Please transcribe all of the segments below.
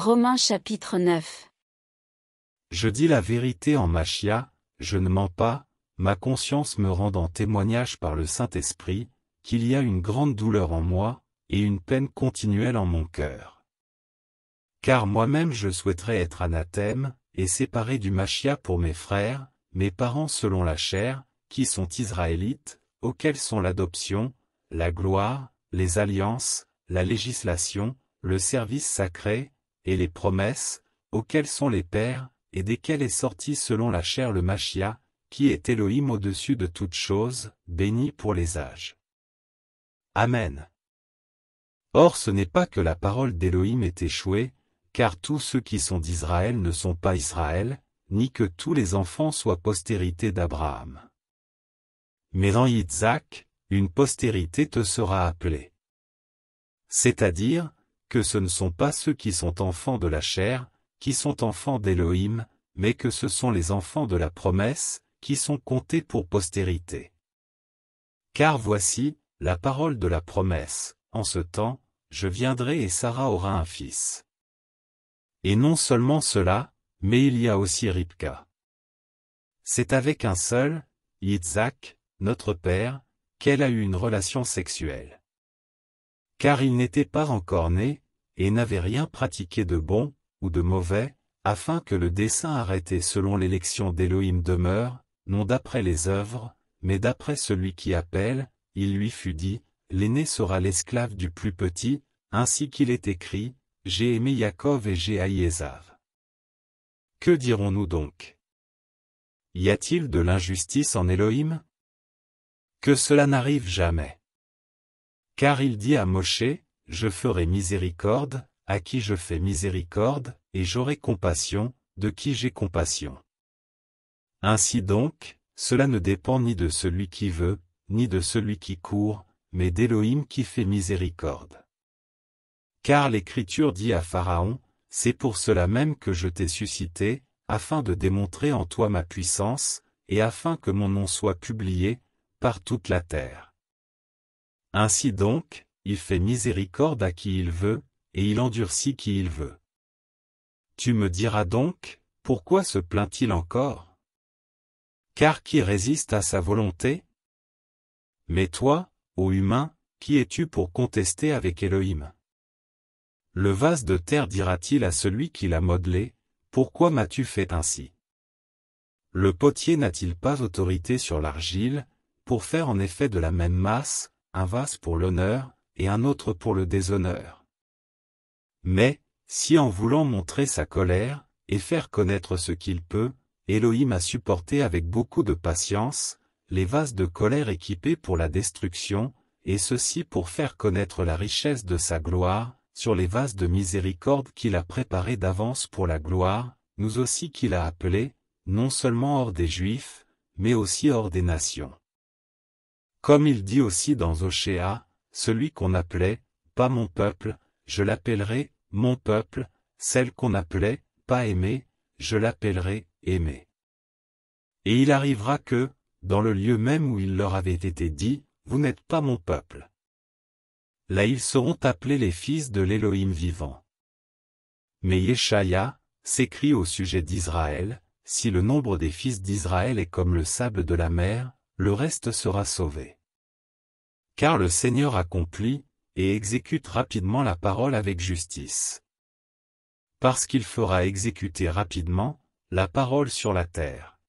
Romains chapitre 9 Je dis la vérité en machia, je ne mens pas, ma conscience me rend en témoignage par le Saint-Esprit, qu'il y a une grande douleur en moi, et une peine continuelle en mon cœur. Car moi-même je souhaiterais être anathème, et séparé du machia pour mes frères, mes parents selon la chair, qui sont israélites, auxquels sont l'adoption, la gloire, les alliances, la législation, le service sacré, et les promesses, auxquelles sont les pères, et desquelles est sorti selon la chair le Machia, qui est Elohim au-dessus de toutes choses, béni pour les âges. Amen. Or ce n'est pas que la parole d'Elohim est échouée, car tous ceux qui sont d'Israël ne sont pas Israël, ni que tous les enfants soient postérité d'Abraham. Mais en Yitzhak, une postérité te sera appelée. C'est-à-dire, que ce ne sont pas ceux qui sont enfants de la chair, qui sont enfants d'Élohim, mais que ce sont les enfants de la promesse, qui sont comptés pour postérité. Car voici, la parole de la promesse, en ce temps, je viendrai et Sarah aura un fils. Et non seulement cela, mais il y a aussi Ripka. C'est avec un seul, Yitzhak, notre père, qu'elle a eu une relation sexuelle car il n'était pas encore né, et n'avait rien pratiqué de bon, ou de mauvais, afin que le dessein arrêté selon l'élection d'Élohim demeure, non d'après les œuvres, mais d'après celui qui appelle, il lui fut dit, l'aîné sera l'esclave du plus petit, ainsi qu'il est écrit, j'ai aimé Yaakov et j'ai haï Que dirons-nous donc Y a-t-il de l'injustice en Élohim Que cela n'arrive jamais. Car il dit à Mosché, Je ferai miséricorde, à qui je fais miséricorde, et j'aurai compassion, de qui j'ai compassion. Ainsi donc, cela ne dépend ni de celui qui veut, ni de celui qui court, mais d'Élohim qui fait miséricorde. Car l'Écriture dit à Pharaon, C'est pour cela même que je t'ai suscité, afin de démontrer en toi ma puissance, et afin que mon nom soit publié, par toute la terre. Ainsi donc, il fait miséricorde à qui il veut, et il endurcit qui il veut. Tu me diras donc, pourquoi se plaint-il encore Car qui résiste à sa volonté Mais toi, ô humain, qui es-tu pour contester avec Elohim Le vase de terre dira-t-il à celui qui l'a modelé, pourquoi m'as-tu fait ainsi Le potier n'a-t-il pas autorité sur l'argile, pour faire en effet de la même masse, un vase pour l'honneur, et un autre pour le déshonneur. Mais, si en voulant montrer sa colère, et faire connaître ce qu'il peut, Elohim a supporté avec beaucoup de patience, les vases de colère équipés pour la destruction, et ceci pour faire connaître la richesse de sa gloire, sur les vases de miséricorde qu'il a préparés d'avance pour la gloire, nous aussi qu'il a appelés, non seulement hors des Juifs, mais aussi hors des nations. Comme il dit aussi dans Ochéa, celui qu'on appelait, pas mon peuple, je l'appellerai, mon peuple, celle qu'on appelait, pas aimée, je l'appellerai, aimée. Et il arrivera que, dans le lieu même où il leur avait été dit, vous n'êtes pas mon peuple. Là ils seront appelés les fils de l'Élohim vivant. Mais Yeshaya, s'écrit au sujet d'Israël, si le nombre des fils d'Israël est comme le sable de la mer, le reste sera sauvé car le Seigneur accomplit, et exécute rapidement la parole avec justice. Parce qu'il fera exécuter rapidement, la parole sur la terre.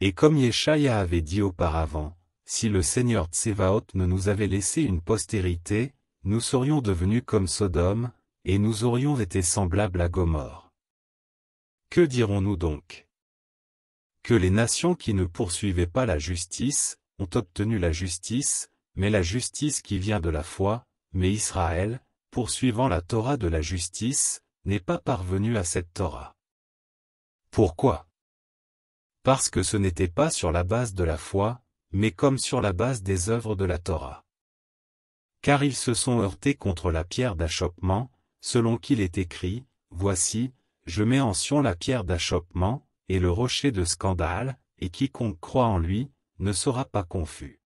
Et comme Yeshaïa avait dit auparavant, si le Seigneur Tsevaot ne nous avait laissé une postérité, nous serions devenus comme Sodome, et nous aurions été semblables à Gomorre. Que dirons-nous donc Que les nations qui ne poursuivaient pas la justice, ont obtenu la justice, mais la justice qui vient de la foi, mais Israël, poursuivant la Torah de la justice, n'est pas parvenu à cette Torah. Pourquoi Parce que ce n'était pas sur la base de la foi, mais comme sur la base des œuvres de la Torah. Car ils se sont heurtés contre la pierre d'achoppement, selon qu'il est écrit, Voici, je mets en Sion la pierre d'achoppement, et le rocher de scandale, et quiconque croit en lui, ne sera pas confus.